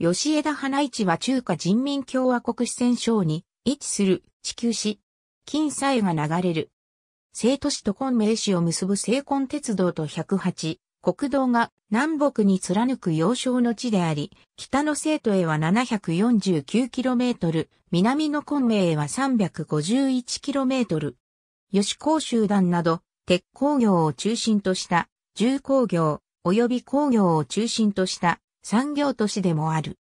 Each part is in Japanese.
吉枝花市は中華人民共和国四川省に位置する地球市。金西が流れる。生都市と昆明市を結ぶ青昆鉄道と108国道が南北に貫く要衝の地であり、北の生徒へは 749km、南の昆明へは 351km。吉工集団など、鉄工業を中心とした、重工業、及び工業を中心とした産業都市でもある。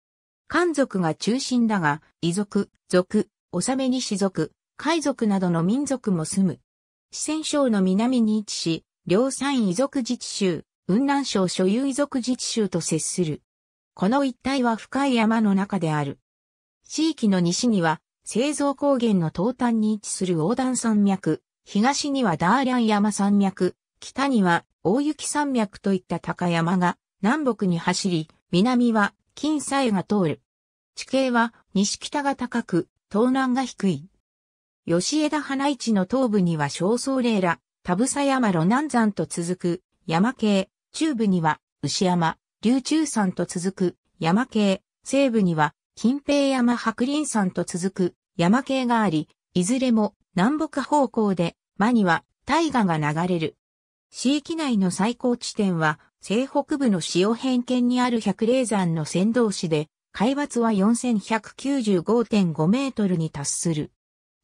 漢族が中心だが、遺族、族、納めに士族、海族などの民族も住む。四川省の南に位置し、両山遺族自治州、雲南省所有遺族自治州と接する。この一帯は深い山の中である。地域の西には、製造高原の東端に位置する横断山脈、東にはダーリャン山山脈、北には大雪山脈といった高山が南北に走り、南は金さが通る。地形は西北が高く、東南が低い。吉枝花市の東部には小僧霊ら、田草山路南山と続く山系、中部には牛山、竜中山と続く山系、西部には近平山白林山と続く山系があり、いずれも南北方向で、間には大河が流れる。市域内の最高地点は西北部の塩辺県にある百霊山の先導市で、海抜は4195.5メートルに達する。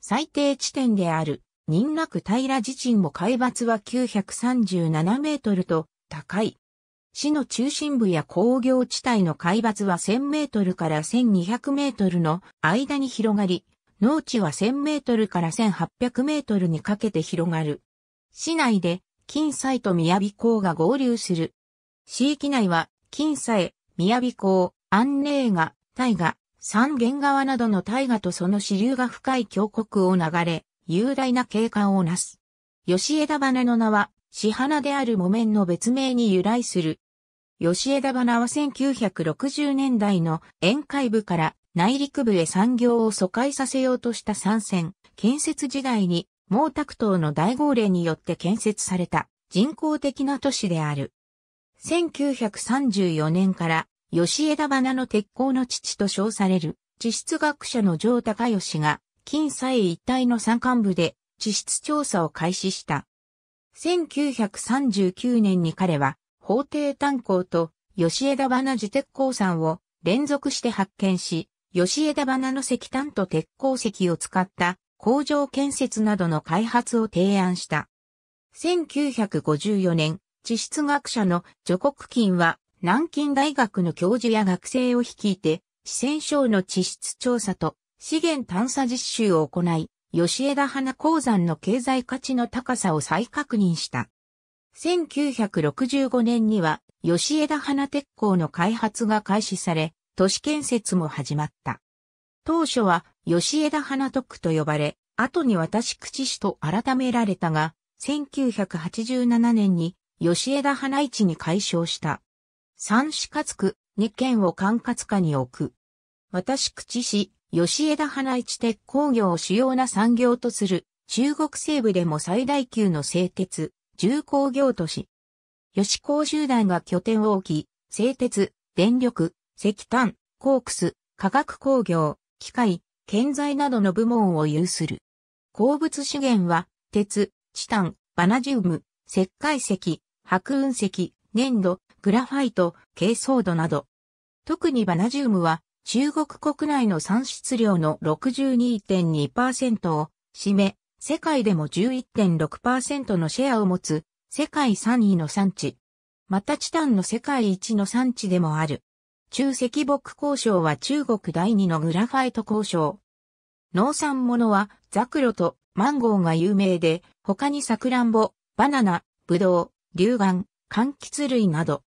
最低地点である、忍楽平自震も海抜は937メートルと高い。市の中心部や工業地帯の海抜は1000メートルから1200メートルの間に広がり、農地は1000メートルから1800メートルにかけて広がる。市内で、金西と宮尾港が合流する市域内は、金え、宮尾港、安寧河、大河、三元川などの大河とその支流が深い峡谷を流れ、雄大な景観をなす。吉枝花の名は、市花である木綿の別名に由来する。吉枝花は1960年代の沿海部から内陸部へ産業を疎開させようとした参戦、建設時代に毛沢東の大号令によって建設された人工的な都市である。1934年から吉枝花の鉄鋼の父と称される地質学者の城高義が近西一帯の山間部で地質調査を開始した。1939年に彼は法廷炭鉱と吉枝花自鉄鉱山を連続して発見し、吉枝花の石炭と鉄鉱石を使った工場建設などの開発を提案した。1954年、地質学者のク国金は、南京大学の教授や学生を率いて、四川省の地質調査と資源探査実習を行い、吉枝花鉱山の経済価値の高さを再確認した。1965年には、吉枝花鉄鋼の開発が開始され、都市建設も始まった。当初は、吉枝花特区と呼ばれ、後に私口市と改められたが、1987年に吉枝花市に解消した。三かつ区、二県を管轄下に置く。私口市、吉枝花市鉄工業を主要な産業とする、中国西部でも最大級の製鉄、重工業都市。吉工集団が拠点を置き、製鉄、電力、石炭、コークス、化学工業、機械、建材などの部門を有する。鉱物資源は、鉄、チタン、バナジウム、石灰石、白雲石、粘土、グラファイト、珪藻土など。特にバナジウムは中国国内の産出量の62.2%を占め、世界でも11.6%のシェアを持つ世界3位の産地。またチタンの世界一の産地でもある。中石木交渉は中国第二のグラファイト交渉。農産物はザクロとマンゴーが有名で、他にサクランボ、バナナ、ブドウ、流眼、柑橘類など、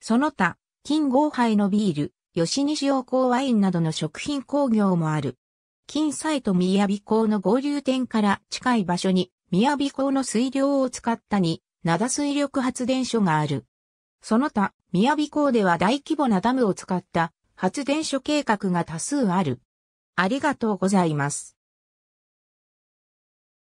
その他、金合杯のビール、吉西洋港ワインなどの食品工業もある。金サと宮城港の合流点から近い場所に、宮城港の水量を使ったに、灘水力発電所がある。その他、宮城港では大規模なダムを使った発電所計画が多数ある。ありがとうございます。